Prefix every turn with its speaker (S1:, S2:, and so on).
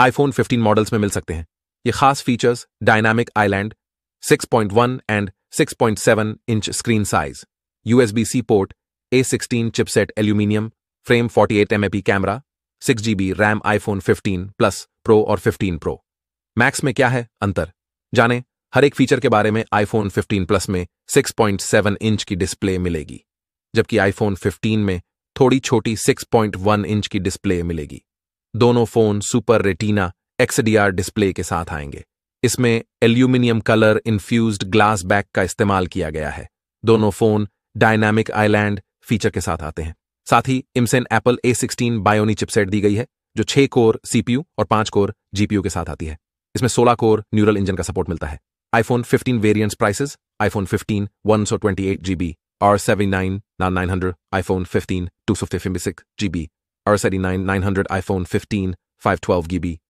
S1: iPhone 15 models में मिल सकते हैं ये खास features dynamic island 6.1 and 6.7 inch screen size USB C port A sixteen chipset aluminium frame 48 MP camera six GB RAM iPhone 15 plus pro और 15 pro max में क्या है अंतर जाने हर एक फीचर के बारे में आईफोन 15 प्लस में 6.7 इंच की डिस्प्ले मिलेगी जबकि आईफोन 15 में थोड़ी छोटी 6.1 इंच की डिस्प्ले मिलेगी दोनों phone super retina XDR display के साथ आएंगे इसमें aluminium colour infused glass back का इस्तेमाल किया गया है दोनों फोन डायनामिक आईलैंड फीचर के साथ आते हैं साथ ही इमसेन Apple A sixteen bionic chipset दी गई है जो छह कोर सीपीयू और पांच कोर जीपीयू के साथ आती है इसमें सोलह कोर न्यूरल इंजन का सपोर्ट मिलता है iPhone fifteen variant prices iPhone twenty eight GB और nine hundred iPhone fifty six GB rs nine 900 iPhone 15, 512 GB,